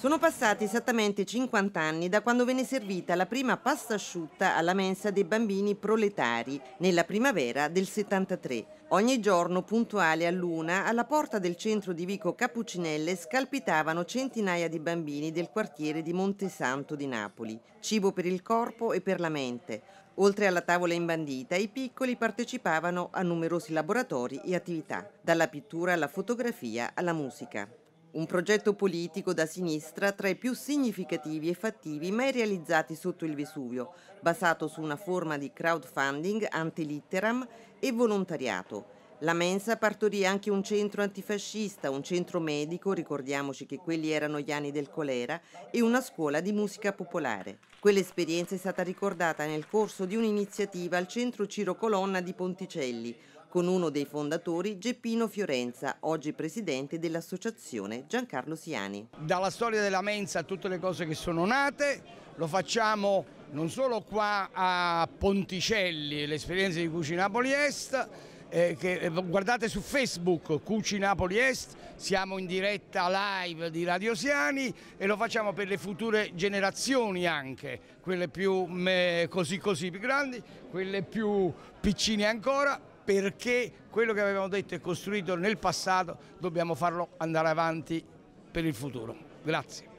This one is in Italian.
Sono passati esattamente 50 anni da quando venne servita la prima pasta asciutta alla mensa dei bambini proletari nella primavera del 73. Ogni giorno, puntuale luna, alla porta del centro di Vico Cappuccinelle scalpitavano centinaia di bambini del quartiere di Montesanto di Napoli. Cibo per il corpo e per la mente. Oltre alla tavola imbandita, i piccoli partecipavano a numerosi laboratori e attività, dalla pittura alla fotografia alla musica. Un progetto politico da sinistra tra i più significativi e fattivi mai realizzati sotto il Vesuvio, basato su una forma di crowdfunding antelitteram e volontariato. La mensa partorì anche un centro antifascista, un centro medico, ricordiamoci che quelli erano gli anni del colera, e una scuola di musica popolare. Quell'esperienza è stata ricordata nel corso di un'iniziativa al centro Ciro Colonna di Ponticelli, con uno dei fondatori Geppino Fiorenza, oggi presidente dell'associazione Giancarlo Siani. Dalla storia della mensa a tutte le cose che sono nate, lo facciamo non solo qua a Ponticelli, l'esperienza di Cucina Napoli Est, eh, che, eh, guardate su Facebook Cucina Napoli Est, siamo in diretta live di Radio Siani e lo facciamo per le future generazioni anche, quelle più mh, così così più grandi, quelle più piccine ancora, perché quello che avevamo detto e costruito nel passato dobbiamo farlo andare avanti per il futuro. Grazie.